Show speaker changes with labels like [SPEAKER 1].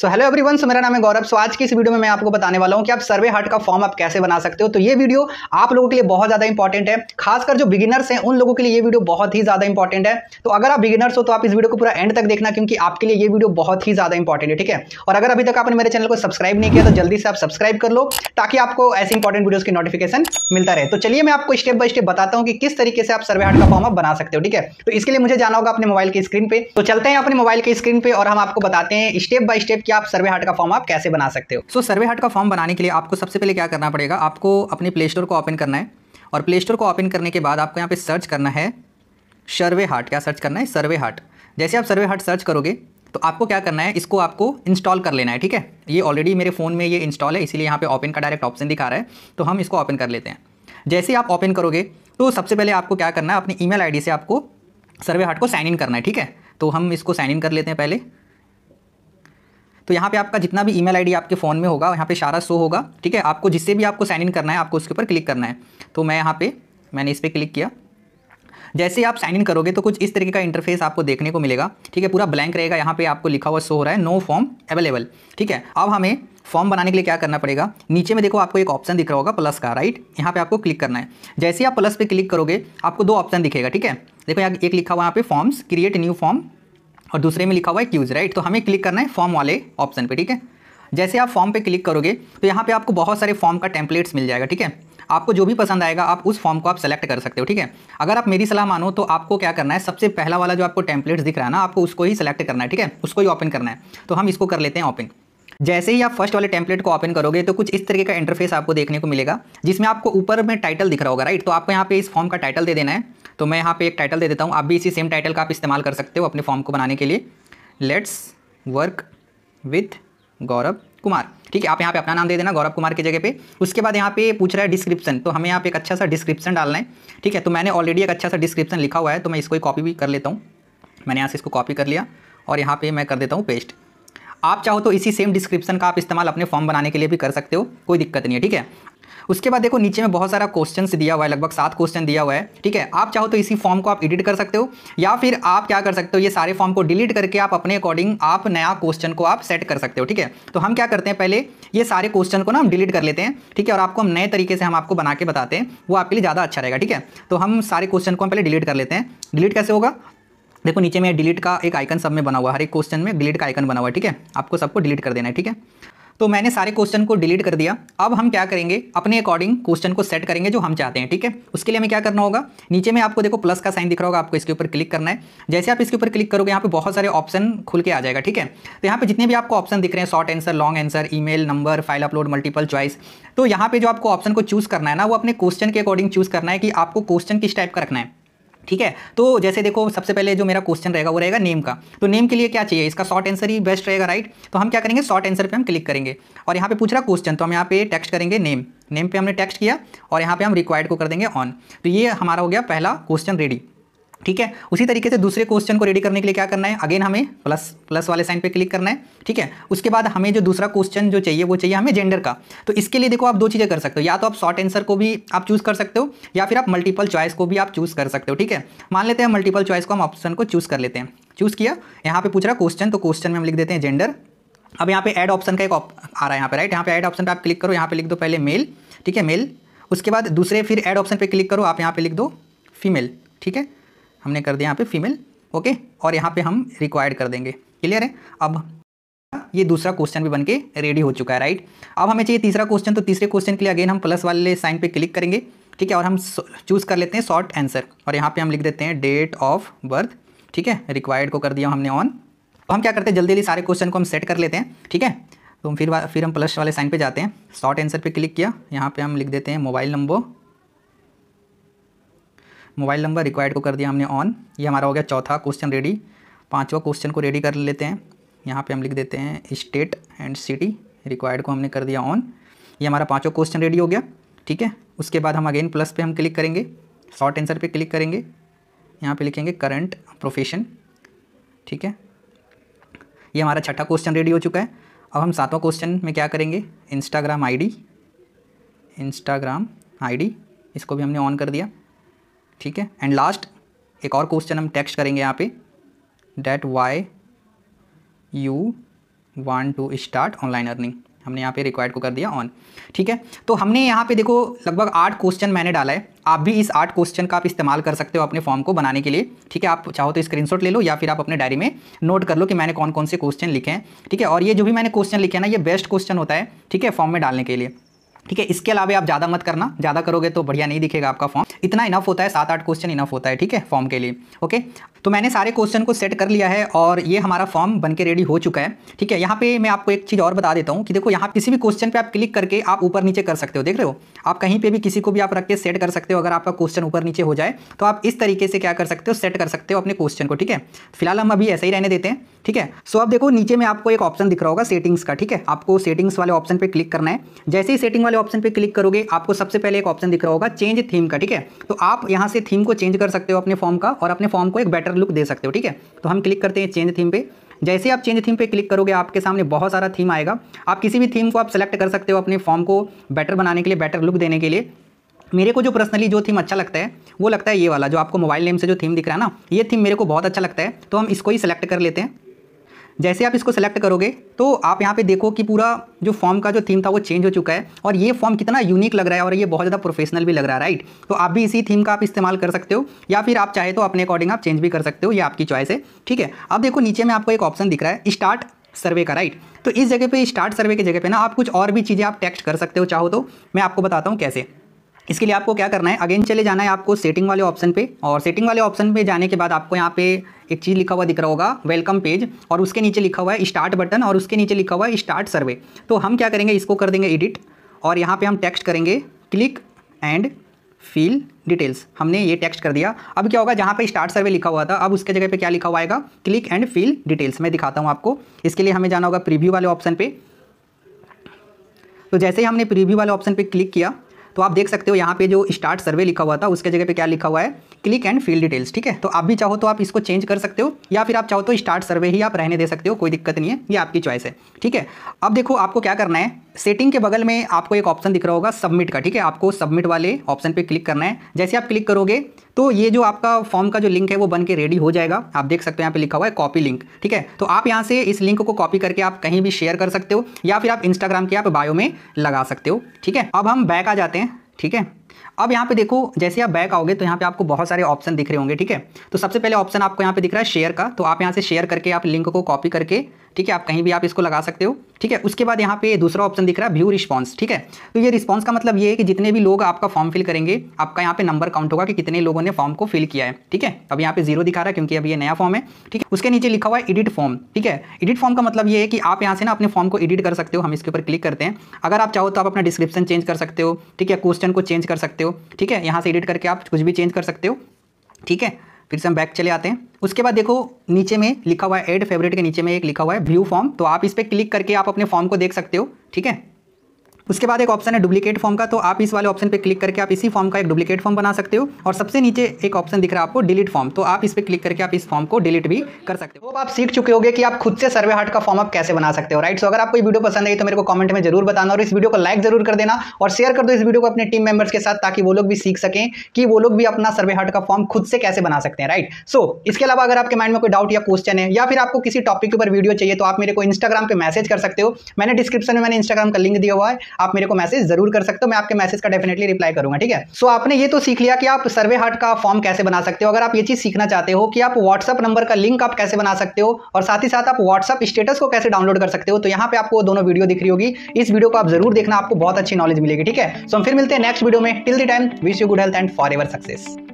[SPEAKER 1] so hello everyone so मेरा नाम है गौरव सो आज की इस वीडियो में मैं आपको बताने वाला हूँ कि आप सर्वे हट का फॉर्म आप कैसे बना सकते हो तो ये वीडियो आप लोगों के लिए बहुत ज़्यादा इंपॉर्टेंट है खासकर जो बिगिनर्स हैं उन लोगों के लिए ये वीडियो बहुत ही ज़्यादा इंपॉर्टेंट है तो अगर आप बिगिनर्स हो तो आप इस वीडियो को पूरा एंड तक देखना क्योंकि आपके लिए ये वीडियो बहुत ही ज़्यादा इंपॉर्टेंट है ठीक है और अगर अभी तक आपने मेरे चैनल को सब्सक्राइब नहीं किया तो जल्दी से आप सब्सक्राइब कर लो ताकि आपको ऐसे इंपॉर्टेंट वीडियोज़ की नोटिफिकेशन मिलता रहे तो चलिए मैं आपको स्टेप बाय स्टेप बताता हूँ कि किस तरीके से आप सर्वे हार्ट का फॉर्म आप बना सकते हो ठीक है तो इसके लिए मुझे जाना होगा अपने मोबाइल की स्क्रीन पर तो चलते हैं अपने मोबाइल की स्क्रीन पर और हम आपको बताते हैं स्टेप बाय स्टेप कि आप सर्वे हार्ट का फॉर्म आप कैसे बना सकते हो सो so, सर्वे हार्ट का फॉर्म बनाने के लिए आपको सबसे पहले क्या करना पड़ेगा आपको अपने प्ले स्टोर को ओपन करना है और प्ले स्टोर को ओपन करने के बाद आपको यहाँ पे सर्च करना है सर्वे हार्ट क्या सर्च करना है सर्वे हार्ट जैसे आप सर्वे हार्ट सर्च करोगे तो आपको क्या करना है इसको आपको इंस्टॉल कर लेना है ठीक है ये ऑलरेडी मेरे फ़ोन में ये इंस्टॉल है इसीलिए यहाँ पे ओपन का डायरेक्ट ऑप्शन दिखा रहा है तो हम इसको ओपन कर लेते हैं जैसे आप ओपन करोगे तो सबसे पहले आपको क्या करना है अपनी ईमेल आईडी से आपको सर्वे हार्ट को साइन इन करना है ठीक है तो हम इसको साइन इन कर लेते हैं पहले तो यहाँ पे आपका जितना भी ईमेल आईडी आपके फ़ोन में होगा यहाँ पे सारा शो होगा ठीक है आपको जिससे भी आपको साइन इन करना है आपको उसके ऊपर क्लिक करना है तो मैं यहाँ पे मैंने इस पर क्लिक किया जैसे आप साइन इन करोगे तो कुछ इस तरीके का इंटरफेस आपको देखने को मिलेगा ठीक है पूरा ब्लैंक रहेगा यहाँ पे आपको लिखा हुआ शो हो रहा है नो फॉर्म अवेलेबल ठीक है अब हमें फॉर्म बनाने के लिए क्या करना पड़ेगा नीचे में देखो आपको एक ऑप्शन दिख रहा होगा प्लस का राइट यहाँ पे आपको क्लिक करना है जैसे ही आप प्लस पे क्लिक करोगे आपको दो ऑप्शन दिखेगा ठीक है देखो यहाँ एक लिखा हुआ यहाँ पे फॉर्म्स क्रिएट न्यू फॉर्म और दूसरे में लिखा हुआ है क्यूज राइट तो हमें क्लिक करना है फॉर्म वाले ऑप्शन पे ठीक है जैसे आप फॉर्म पे क्लिक करोगे तो यहाँ पे आपको बहुत सारे फॉर्म का टेम्पलेट्स मिल जाएगा ठीक है आपको जो भी पसंद आएगा आप उस फॉर्म को आप सेलेक्ट कर सकते हो ठीक है अगर आप मेरी सलाह मानो तो आपको क्या करना है सबसे पहला वाला जो आपको टेम्पलेट्स दिख रहा है ना आपको उसको ही सेलेक्ट करना है ठीक है उसको ही ओपन करना है तो हम इसको कर लेते हैं ओपन जैसे ही आप फर्स्ट वाले टेम्पलेट को ओपन करोगे तो कुछ इस तरीके का इंटरफेस आपको देखने को मिलेगा जिसमें आपको ऊपर में टाइटल दिख रहा होगा राइट तो आपको यहाँ पे इस फॉर्म का टाइटल दे देना है तो मैं यहाँ पे एक टाइटल दे देता हूँ आप भी इसी सेम टाइटल का आप इस्तेमाल कर सकते हो अपने फॉर्म को बनाने के लिए let's work with Gaurav Kumar ठीक है आप यहाँ पे अपना नाम दे देना गौरव कुमार की जगह पे उसके बाद यहाँ पे पूछ रहा है डिस्क्रिप्शन तो हमें यहाँ पे एक अच्छा सा डिस्क्रिप्शन डालना है ठीक है तो मैंने ऑलरेडी एक अच्छा सा डिस्क्रिप्शन लिखा हुआ है तो मैं इसको कॉपी भी कर लेता हूँ मैंने यहाँ से इसको कॉपी कर लिया और यहाँ पे मैं कर देता हूँ पेस्ट आप चाहो तो इसी सेम डिस्क्रिप्शन का आप इस्तेमाल अपने फॉर्म बनाने के लिए भी कर सकते हो कोई दिक्कत नहीं है ठीक है उसके बाद देखो नीचे में बहुत सारा क्वेश्चन दिया हुआ है लगभग सात क्वेश्चन दिया हुआ है ठीक है आप चाहो तो इसी फॉर्म को आप एडिट कर सकते हो या फिर आप क्या कर सकते हो ये सारे फॉर्म को डिलीट करके आप अपने अकॉर्डिंग आप नया क्वेश्चन को आप सेट कर सकते हो ठीक है तो हम क्या करते हैं पहले ये सारे क्वेश्चन को ना हम डिलीट कर लेते हैं ठीक है और आपको हम नए तरीके से हम आपको बना के बताते हैं वो आपके लिए ज़्यादा अच्छा रहेगा ठीक है तो हम सारे क्वेश्चन को हम पहले डिलीट कर लेते हैं डिलीट कैसे होगा देखो नीचे में डिलीट का एक आइकन सब में बना हुआ हर एक क्वेश्चन में डिलीट का आइकन बना हुआ है ठीक है आपको सबको डिलीट कर देना है ठीक है तो मैंने सारे क्वेश्चन को डिलीट कर दिया अब हम क्या करेंगे अपने अकॉर्डिंग क्वेश्चन को सेट करेंगे जो हम चाहते हैं ठीक है उसके लिए हमें क्या करना होगा नीचे में आपको देखो प्लस का साइन दिख रहा होगा आपको इसके ऊपर क्लिक करना है जैसे आप इसके ऊपर क्लिक करोगे यहाँ पे बहुत सारे ऑप्शन खुल के आ जाएगा ठीक है तो यहाँ पर जितने भी आपको ऑप्शन दिख रहे हैं शॉर्ट आंसर लॉन्ग आंसर ई number file upload multiple choice तो यहाँ पर जो आपको ऑप्शन को चूज करना है ना वो अपने क्वेश्चन के अकॉर्डिंग चूज करना है कि आपको क्वेश्चन किस टाइप का रखना है ठीक है तो जैसे देखो सबसे पहले जो मेरा क्वेश्चन रहेगा वो रहेगा नेम का तो नेम के लिए क्या चाहिए इसका शॉर्ट आंसर ही बेस्ट रहेगा राइट तो हम क्या करेंगे शॉर्ट आंसर पे हम क्लिक करेंगे और यहाँ पे पूछ रहा क्वेश्चन तो हम यहाँ पे टेक्स्ट करेंगे नेम नेम पे हमने टेक्स्ट किया और यहाँ पे हम रिक्वायर्ड को कर देंगे ऑन तो ये हमारा हो गया पहला क्वेश्चन रेडी ठीक है उसी तरीके से दूसरे क्वेश्चन को रेडी करने के लिए क्या करना है अगेन हमें प्लस प्लस वाले साइन पे क्लिक करना है ठीक है उसके बाद हमें जो दूसरा क्वेश्चन जो चाहिए वो चाहिए हमें जेंडर का तो इसके लिए देखो आप दो चीज़ें कर सकते हो या तो आप शॉर्ट आंसर को भी आप चूज़ कर सकते हो या फिर आप मल्टीपल चॉइस को भी आप चूज़ कर सकते हो ठीक है मान लेते हैं मल्टीपल चॉइस को हम ऑप्शन को चूज़ कर लेते हैं चूज़ किया यहाँ पर पूछ रहा क्वेश्चन तो क्वेश्चन में हम लिख देते हैं जेंडर अब यहाँ पे एड ऑप्शन का एक आ रहा है यहाँ पे राइट यहाँ पे एड ऑप्शन पर आप क्लिक करो यहाँ पे लिख दो पहले मेल ठीक है मेल उसके बाद दूसरे फिर एड ऑप्शन पर क्लिक करो आप यहाँ पे लिख दो फीमेल ठीक है हमने कर दिया यहाँ पे फीमेल ओके और यहाँ पे हम रिक्वायर्ड कर देंगे क्लियर है अब ये दूसरा क्वेश्चन भी बनके रेडी हो चुका है राइट अब हमें चाहिए तीसरा क्वेश्चन तो तीसरे क्वेश्चन के लिए अगेन हम प्लस वाले साइन पे क्लिक करेंगे ठीक है और हम चूज़ कर लेते हैं शॉर्ट आंसर और यहाँ पे हम लिख देते हैं डेट ऑफ बर्थ ठीक है रिक्वायर्ड को कर दिया हमने ऑन तो हम क्या करते हैं जल्दी जल्दी सारे क्वेश्चन को हम सेट कर लेते हैं ठीक है तो फिर फिर हम प्लस वाले साइन पे जाते हैं शॉर्ट आंसर पे क्लिक किया यहाँ पे हम लिख देते हैं mobile number mobile number required को कर दिया हमने ऑन ये हमारा हो गया चौथा क्वेश्चन रेडी पाँचवा क्वेश्चन को रेडी कर लेते हैं यहाँ पर हम लिख देते हैं स्टेट एंड सिटी रिक्वायर्ड को हमने कर दिया ऑन ये हमारा पाँचों क्वेश्चन रेडी हो गया ठीक है उसके बाद हम अगेन प्लस पे हम क्लिक करेंगे शॉर्ट आंसर पे क्लिक करेंगे यहाँ पे लिखेंगे करंट प्रोफेशन ठीक है ये हमारा छठा क्वेश्चन रेडी हो चुका है अब हम सातवां क्वेश्चन में क्या करेंगे इंस्टाग्राम आईडी इंस्टाग्राम आईडी इसको भी हमने ऑन कर दिया ठीक है एंड लास्ट एक और क्वेश्चन हम टेक्स्ट करेंगे यहाँ पे that why you want to start online earning हमने यहाँ पे रिक्वायर्ड को कर दिया ऑन ठीक है तो हमने यहाँ पे देखो लगभग आठ क्वेश्चन मैंने डाला है आप भी इस आठ क्वेश्चन का आप इस्तेमाल कर सकते हो अपने फॉर्म को बनाने के लिए ठीक है आप चाहो तो स्क्रीनशॉट ले लो या फिर आप अपने डायरी में नोट कर लो कि मैंने कौन कौन से क्वेश्चन लिखे हैं ठीक है और ये जो भी मैंने क्वेश्चन लिखे हैं ना ये बेस्ट क्वेश्चन होता है ठीक है फॉर्म में डालने के लिए ठीक है इसके अलावा आप ज़्यादा मत करना ज़्यादा करोगे तो बढ़िया नहीं दिखेगा आपका फॉर्म इतना इनफ होता है सात आठ क्वेश्चन इनफ होता है ठीक है फॉर्म के लिए ओके तो मैंने सारे क्वेश्चन को सेट कर लिया है और ये हमारा फॉर्म बन के रेडी हो चुका है ठीक है यहाँ पे मैं आपको एक चीज़ और बता देता हूँ कि देखो यहाँ किसी भी क्वेश्चन पे आप क्लिक करके आप ऊपर नीचे कर सकते हो देख रहे हो आप कहीं पे भी किसी को भी आप रख के सेट कर सकते हो अगर आपका क्वेश्चन ऊपर नीचे हो जाए तो आप इस तरीके से क्या कर सकते हो सेट कर सकते हो अपने क्वेश्चन को ठीक है फिलहाल हम अभी ऐसे ही रहने देते हैं ठीक है सो अब देखो नीचे में आपको एक ऑप्शन दिख रहा होगा सेटिंग्स का ठीक है आपको सेटिंग्स वाले ऑप्शन पर क्लिक करना है जैसे ही सेटिंग वाले वाले ऑप्शन पे क्लिक करोगे आपको सबसे पहले एक ऑप्शन दिख रहा होगा चेंज थीम का ठीक है तो आप यहाँ से थीम को चेंज कर सकते हो अपने फॉर्म का और अपने फॉर्म को एक बेटर लुक दे सकते हो ठीक है तो हम क्लिक करते हैं चेंज थीम पे जैसे आप चेंज थीम पे क्लिक करोगे आपके सामने बहुत सारा थीम आएगा आप किसी भी थीम को आप सेलेक्ट कर सकते हो अपने फॉर्म को बेटर बनाने के लिए बेटर लुक देने के लिए मेरे को जो पर्सनली जो थीम अच्छा लगता है वो लगता है ये वाला जो आपको मोबाइल नेम से जो थीम दिख रहा है ना ये थीम मेरे को बहुत अच्छा लगता है तो हम इसको ही सेलेक्ट कर लेते हैं जैसे आप इसको सेलेक्ट करोगे तो आप यहाँ पे देखो कि पूरा जो फॉर्म का जो थीम था वो चेंज हो चुका है और ये फॉर्म कितना यूनिक लग रहा है और ये बहुत ज़्यादा प्रोफेशनल भी लग रहा है राइट तो आप भी इसी थीम का आप इस्तेमाल कर सकते हो या फिर आप चाहे तो अपने अकॉर्डिंग आप चेंज भी कर सकते हो ये आपकी चॉइस है ठीक है अब देखो नीचे में आपको एक ऑप्शन दिख रहा है स्टार्ट सर्वे का राइट तो इस जगह पे स्टार्ट सर्वे की जगह पे ना आप कुछ और भी चीज़ें आप टेक्स्ट कर सकते हो चाहो तो मैं आपको बताता हूँ कैसे इसके लिए आपको क्या करना है अगेन चले जाना है आपको सेटिंग वाले ऑप्शन पे और सेटिंग वाले ऑप्शन पे जाने के बाद आपको यहाँ पे एक चीज़ लिखा हुआ दिख रहा होगा वेलकम पेज और उसके नीचे लिखा हुआ है स्टार्ट बटन और उसके नीचे लिखा हुआ है स्टार्ट सर्वे तो हम क्या करेंगे इसको कर देंगे एडिट और यहाँ पर हम टेक्स्ट करेंगे क्लिक एंड फील डिटेल्स हमने ये टेक्स्ट कर दिया अब क्या होगा जहाँ पे स्टार्ट सर्वे लिखा हुआ था अब उसके जगह पे क्या लिखा हुआ आएगा क्लिक एंड फील डिटेल्स मैं दिखाता हूँ आपको इसके लिए हमें जाना होगा प्रीव्यू वाले ऑप्शन पे तो जैसे ही हमने प्रीव्यू वाले ऑप्शन पे क्लिक किया तो आप देख सकते हो यहाँ पे जो स्टार्ट सर्वे लिखा हुआ था उसके जगह पे क्या लिखा हुआ है क्लिक एंड फील्ड डिटेल्स ठीक है तो आप भी चाहो तो आप इसको चेंज कर सकते हो या फिर आप चाहो तो स्टार्ट सर्वे ही आप रहने दे सकते हो कोई दिक्कत नहीं है ये आपकी चॉइस है ठीक है अब देखो आपको क्या करना है सेटिंग के बगल में आपको एक ऑप्शन दिख रहा होगा सबमिट का ठीक है आपको सबमिट वाले ऑप्शन पे क्लिक करना है जैसे आप क्लिक करोगे तो ये जो आपका फॉर्म का जो लिंक है वो बन के रेडी हो जाएगा आप देख सकते हो यहाँ पे लिखा हुआ है कॉपी लिंक ठीक है तो आप यहाँ से इस लिंक को कॉपी करके आप कहीं भी शेयर कर सकते हो या फिर आप इंस्टाग्राम के आप बायो में लगा सकते हो ठीक है अब हम बैक आ जाते हैं ठीक है अब यहाँ पे देखो जैसे आप बैक आओगे तो यहाँ पे आपको बहुत सारे ऑप्शन दिख रहे होंगे ठीक है तो सबसे पहले ऑप्शन आपको यहाँ पे दिख रहा है शेयर का तो आप यहाँ से शेयर करके आप लिंक को कॉपी करके ठीक है आप कहीं भी आप इसको लगा सकते हो ठीक है उसके बाद यहाँ पे दूसरा ऑप्शन दिख रहा है व्यू रिस्पॉन्स ठीक है तो ये रिस्पॉन्स का मतलब ये है कि जितने भी लोग आपका फॉर्म फिल करेंगे आपका यहाँ पे नंबर काउंट होगा कि कितने लोगों ने फॉर्म को फिल किया है ठीक है अब यहाँ पे जीरो दिखा रहा है क्योंकि अब ये नया फॉर्म है ठीक है उसके नीचे लिखा हुआ है एडिट फॉर्म ठीक है एडिट फॉर्म का मतलब ये है कि आप यहाँ से ना अपने फॉर्म को एडिट कर सकते हो हम इसके ऊपर क्लिक करते हैं अगर आप चाहो तो आप अपना डिस्क्रिप्शन चेंज कर सकते हो ठीक है क्वेश्चन को चेंज कर सकते हो ठीक है यहाँ से एडिट करके आप कुछ भी चेंज कर सकते हो ठीक है फिर से हम बैक चले आते हैं उसके बाद देखो नीचे में लिखा हुआ है एड फेवरेट के नीचे में एक लिखा हुआ है व्यू फॉर्म तो आप इस पर क्लिक करके आप अपने फॉर्म को देख सकते हो ठीक है उसके बाद एक ऑप्शन है डुप्लीकेट फॉर्म का तो आप इस वाले ऑप्शन पर क्लिक करके आप इसी फॉर्म का एक डुप्लीकेट फॉर्म बना सकते हो और सबसे नीचे एक ऑप्शन दिख रहा है आपको डिलीट फॉर्म तो आप इस पर क्लिक करके आप इस फॉर्म को डिलीट भी कर सकते हो आप सीख चुके होंगे कि आप खुद से सर्वे हार्ट का फॉर्म आप कैसे बना सकते हो राइट सो अगर आपको वीडियो पसंद आई तो मेरे को कमेंट में जरूर बताना और इस वीडियो को लाइक जरूर कर देना और शेयर कर दो इस वीडियो को अपने टीम मेंबर्स के साथ ताकि वो लोग भी सीख सकें कि वो लोग भी अपना सर्वे हार्ट का फॉर्म खुद से कैसे बना सकते हैं राइट सो इसके अलावा अगर आपके माइंड में कोई डाउट या क्वेश्चन है या फिर आपको किसी टॉपिक के ऊपर वीडियो चाहिए तो आप मेरे को इंस्टाग्राम पर मैसेज कर सकते हो मैंने डिस्क्रिप्शन में मैंने इंस्टाग्राम का लिंक दिया हुआ है आप मेरे को मैसेज जरूर कर सकते हो मैं आपके मैसेज का डेफिनेटली रिप्लाई करूंगा ठीक है सो आपने ये तो सीख लिया कि आप सर्वे हट का फॉर्म कैसे बना सकते हो अगर आप ये चीज़ सीखना चाहते हो कि आप व्हाट्सअप नंबर का लिंक आप कैसे बना सकते हो और साथ ही साथ आप व्हाट्सअप स्टेटस को कैसे डाउनलोड कर सकते हो तो यहाँ पे आपको दोनों वीडियो दिख रही होगी इस वीडियो को आप जरूर देखना आपको बहुत अच्छी नॉलेज मिलेगी ठीक है सो हम फिर मिलते हैं नेक्स्ट वीडियो में till the time wish you good health and forever success